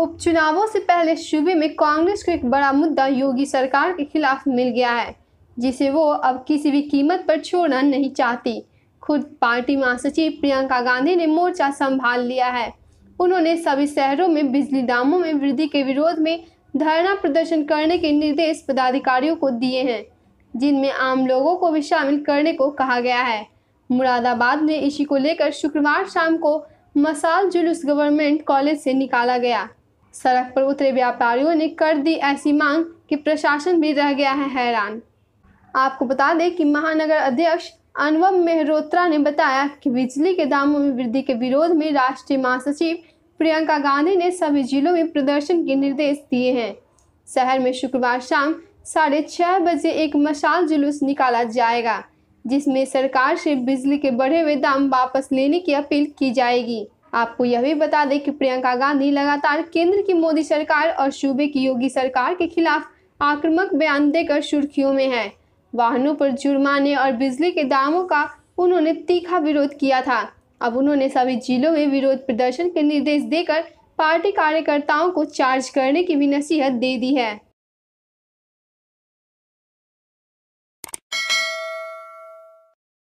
उपचुनावों से पहले सूबे में कांग्रेस को एक बड़ा मुद्दा योगी सरकार के खिलाफ मिल गया है जिसे वो अब किसी भी कीमत पर छोड़ना नहीं चाहती खुद पार्टी महासचिव प्रियंका गांधी ने मोर्चा संभाल लिया है उन्होंने सभी शहरों में बिजली दामों में वृद्धि के विरोध में धरना प्रदर्शन करने के निर्देश पदाधिकारियों को दिए हैं जिनमें आम लोगों को भी शामिल करने को कहा गया है मुरादाबाद में इसी को लेकर शुक्रवार शाम को मसाल जुलूस गवर्नमेंट कॉलेज से निकाला गया सड़क पर उतरे व्यापारियों ने कर दी ऐसी मांग कि प्रशासन भी रह गया है हैरान आपको बता दें कि महानगर अध्यक्ष अनुभव मेहरोत्रा ने बताया कि बिजली के दामों में वृद्धि के विरोध में राष्ट्रीय महासचिव प्रियंका गांधी ने सभी जिलों में प्रदर्शन के निर्देश दिए हैं शहर में शुक्रवार शाम साढ़े छः बजे एक मशाल जुलूस निकाला जाएगा जिसमें सरकार से बिजली के बढ़े हुए दाम वापस लेने की अपील की जाएगी आपको यह भी बता दें कि प्रियंका गांधी लगातार केंद्र की मोदी सरकार और सूबे की योगी सरकार के खिलाफ आक्रामक बयान देकर सुर्खियों में है वाहनों पर जुर्माने और बिजली के दामों का उन्होंने तीखा विरोध किया था अब उन्होंने सभी जिलों में विरोध प्रदर्शन के निर्देश देकर पार्टी कार्यकर्ताओं को चार्ज करने की भी नसीहत दे दी है